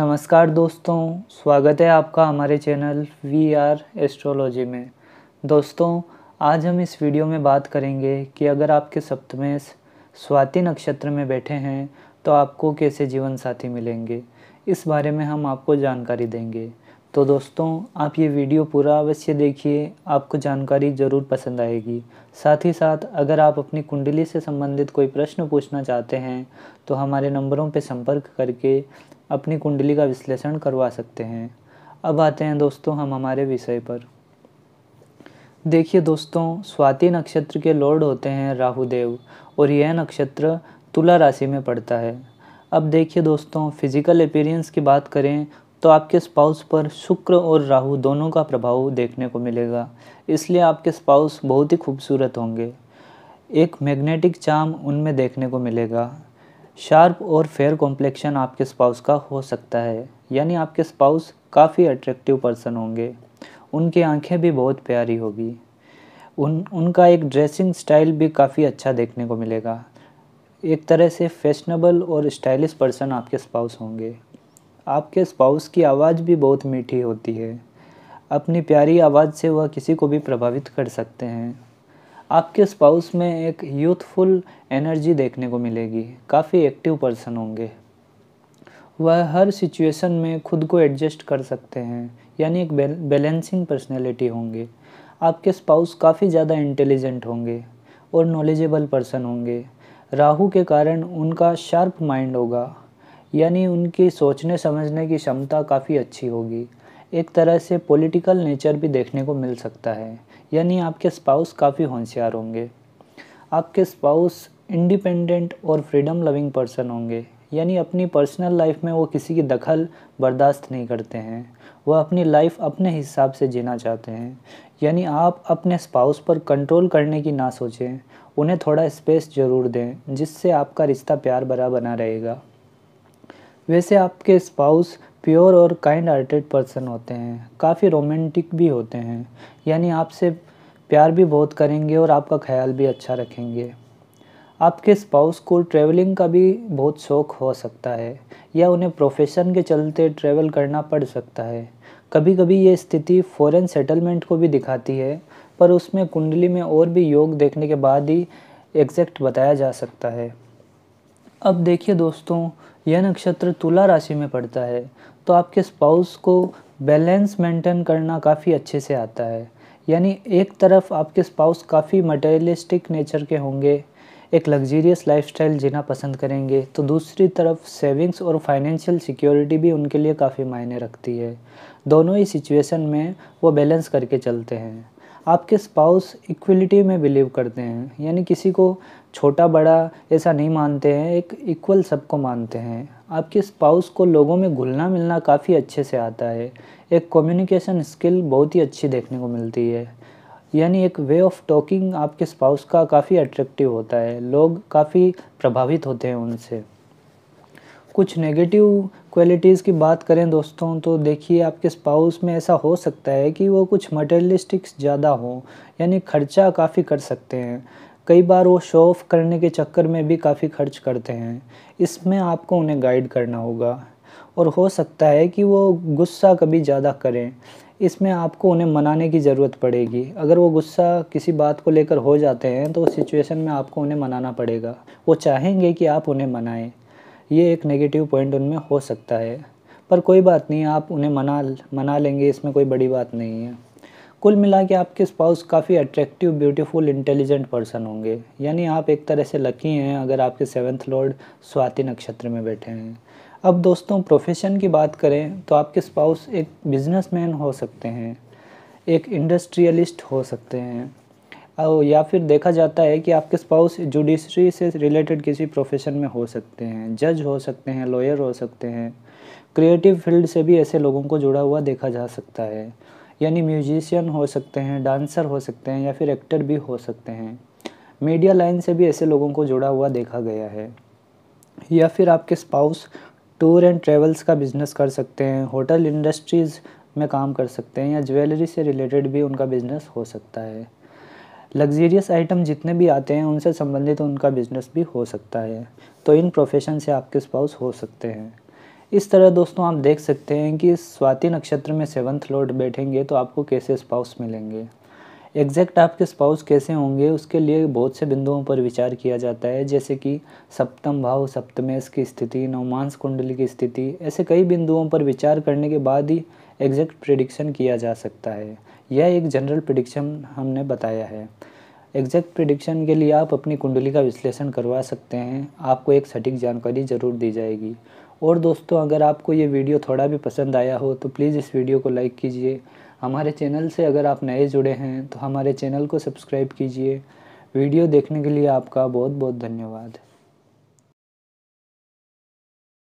नमस्कार दोस्तों स्वागत है आपका हमारे चैनल वी आर एस्ट्रोलॉजी में दोस्तों आज हम इस वीडियो में बात करेंगे कि अगर आपके सप्तमेश स्वाति नक्षत्र में बैठे हैं तो आपको कैसे जीवन साथी मिलेंगे इस बारे में हम आपको जानकारी देंगे तो दोस्तों आप ये वीडियो पूरा अवश्य देखिए आपको जानकारी ज़रूर पसंद आएगी साथ ही साथ अगर आप अपनी कुंडली से संबंधित कोई प्रश्न पूछना चाहते हैं तो हमारे नंबरों पर संपर्क करके अपनी कुंडली का विश्लेषण करवा सकते हैं अब आते हैं दोस्तों हम हमारे विषय पर देखिए दोस्तों स्वाति नक्षत्र के लॉर्ड होते हैं राहुदेव और यह नक्षत्र तुला राशि में पड़ता है अब देखिए दोस्तों फिजिकल अपीरियंस की बात करें तो आपके स्पाउस पर शुक्र और राहु दोनों का प्रभाव देखने को मिलेगा इसलिए आपके स्पाउस बहुत ही खूबसूरत होंगे एक मैग्नेटिक चाम उनमें देखने को मिलेगा शार्प और फेयर कॉम्प्लेक्शन आपके स्पाउस का हो सकता है यानी आपके स्पाउस काफ़ी अट्रैक्टिव पर्सन होंगे उनकी आंखें भी बहुत प्यारी होगी उन उनका एक ड्रेसिंग स्टाइल भी काफ़ी अच्छा देखने को मिलेगा एक तरह से फैशनेबल और स्टाइलिश पर्सन आपके स्पाउस होंगे आपके स्पाउस की आवाज़ भी बहुत मीठी होती है अपनी प्यारी आवाज़ से वह किसी को भी प्रभावित कर सकते हैं आपके स्पाउस में एक यूथफुल एनर्जी देखने को मिलेगी काफ़ी एक्टिव पर्सन होंगे वह हर सिचुएशन में खुद को एडजस्ट कर सकते हैं यानी एक बैलेंसिंग पर्सनैलिटी होंगे आपके स्पाउस काफ़ी ज़्यादा इंटेलिजेंट होंगे और नॉलेजेबल पर्सन होंगे राहु के कारण उनका शार्प माइंड होगा यानी उनकी सोचने समझने की क्षमता काफ़ी अच्छी होगी एक तरह से पॉलिटिकल नेचर भी देखने को मिल सकता है यानी आपके स्पाउस काफ़ी होशियार होंगे आपके स्पाउस इंडिपेंडेंट और फ्रीडम लविंग पर्सन होंगे यानी अपनी पर्सनल लाइफ में वो किसी की दखल बर्दाश्त नहीं करते हैं वह अपनी लाइफ अपने हिसाब से जीना चाहते हैं यानी आप अपने स्पाउस पर कंट्रोल करने की ना सोचें उन्हें थोड़ा स्पेस ज़रूर दें जिससे आपका रिश्ता प्यार भरा बना रहेगा वैसे आपके स्पाउस प्योर और काइंड हार्टेड पर्सन होते हैं काफ़ी रोमांटिक भी होते हैं यानी आपसे प्यार भी बहुत करेंगे और आपका ख्याल भी अच्छा रखेंगे आपके स्पाउस को ट्रैवलिंग का भी बहुत शौक हो सकता है या उन्हें प्रोफेशन के चलते ट्रैवल करना पड़ सकता है कभी कभी ये स्थिति फॉरेन सेटलमेंट को भी दिखाती है पर उसमें कुंडली में और भी योग देखने के बाद ही एग्जैक्ट बताया जा सकता है अब देखिए दोस्तों यह नक्षत्र तुला राशि में पड़ता है तो आपके स्पाउस को बैलेंस मेंटेन करना काफ़ी अच्छे से आता है यानी एक तरफ आपके स्पाउस काफ़ी मटेरियलिस्टिक नेचर के होंगे एक लग्जीरियस लाइफस्टाइल जीना पसंद करेंगे तो दूसरी तरफ सेविंग्स और फाइनेंशियल सिक्योरिटी भी उनके लिए काफ़ी मायने रखती है दोनों ही सिचुएशन में वो बैलेंस करके चलते हैं आपके स्पाउस इक्वलिटी में बिलीव करते हैं यानी किसी को छोटा बड़ा ऐसा नहीं मानते हैं एक इक्वल सबको मानते हैं आपके स्पाउस को लोगों में घुलना मिलना काफ़ी अच्छे से आता है एक कम्युनिकेशन स्किल बहुत ही अच्छी देखने को मिलती है यानी एक वे ऑफ टॉकिंग आपके स्पाउस का काफ़ी अट्रैक्टिव होता है लोग काफ़ी प्रभावित होते हैं उनसे कुछ नेगेटिव क्वालिटीज़ की बात करें दोस्तों तो देखिए आपके स्पाउस में ऐसा हो सकता है कि वो कुछ मटेरियलिस्टिक्स ज़्यादा हो यानी खर्चा काफ़ी कर सकते हैं कई बार वो शो ऑफ करने के चक्कर में भी काफ़ी खर्च करते हैं इसमें आपको उन्हें गाइड करना होगा और हो सकता है कि वो गुस्सा कभी ज़्यादा करें इसमें आपको उन्हें मनाने की ज़रूरत पड़ेगी अगर वो गुस्सा किसी बात को लेकर हो जाते हैं तो उस सिचुएशन में आपको उन्हें मनाना पड़ेगा वो चाहेंगे कि आप उन्हें मनाएं ये एक नेगेटिव पॉइंट उनमें हो सकता है पर कोई बात नहीं आप उन्हें मना मना लेंगे इसमें कोई बड़ी बात नहीं है कुल मिला के आपके स्पाउस काफ़ी अट्रैक्टिव ब्यूटीफुल इंटेलिजेंट पर्सन होंगे यानी आप एक तरह से लकी हैं अगर आपके सेवन्थ लॉर्ड स्वाति नक्षत्र में बैठे हैं अब दोस्तों प्रोफेशन की बात करें तो आपके स्पाउस एक बिजनेसमैन हो सकते हैं एक इंडस्ट्रियलिस्ट हो सकते हैं या फिर देखा जाता है कि आपके स्पाउस जुडिशरी से रिलेटेड किसी प्रोफेशन में हो सकते हैं जज हो सकते हैं लॉयर हो सकते हैं क्रिएटिव फील्ड से भी ऐसे लोगों को जुड़ा हुआ देखा जा सकता है यानी म्यूजिशियन हो सकते हैं डांसर हो सकते हैं या फिर एक्टर भी हो सकते हैं मीडिया लाइन से भी ऐसे लोगों को जुड़ा हुआ देखा गया है या फिर आपके स्पाउस टूर एंड ट्रेवल्स का बिज़नेस कर सकते हैं होटल इंडस्ट्रीज़ में काम कर सकते हैं या ज्वेलरी से रिलेटेड भी उनका बिज़नेस हो सकता है लग्जरियस आइटम जितने भी आते हैं उनसे संबंधित उनका बिजनेस भी हो सकता है तो इन प्रोफेशन से आपके स्पाउस हो सकते हैं इस तरह दोस्तों आप देख सकते हैं कि स्वाति नक्षत्र में सेवन्थ लॉर्ड बैठेंगे तो आपको कैसे स्पाउस मिलेंगे एग्जैक्ट आपके स्पाउस कैसे होंगे उसके लिए बहुत से बिंदुओं पर विचार किया जाता है जैसे कि सप्तम भाव सप्तमेश की स्थिति नवमांस कुंडली की स्थिति ऐसे कई बिंदुओं पर विचार करने के बाद ही एग्जैक्ट प्रिडिक्शन किया जा सकता है यह एक जनरल प्रिडिक्शन हमने बताया है एग्जैक्ट प्रिडिक्शन के लिए आप अपनी कुंडली का विश्लेषण करवा सकते हैं आपको एक सटीक जानकारी ज़रूर दी जाएगी और दोस्तों अगर आपको ये वीडियो थोड़ा भी पसंद आया हो तो प्लीज़ इस वीडियो को लाइक कीजिए हमारे चैनल से अगर आप नए जुड़े हैं तो हमारे चैनल को सब्सक्राइब कीजिए वीडियो देखने के लिए आपका बहुत बहुत धन्यवाद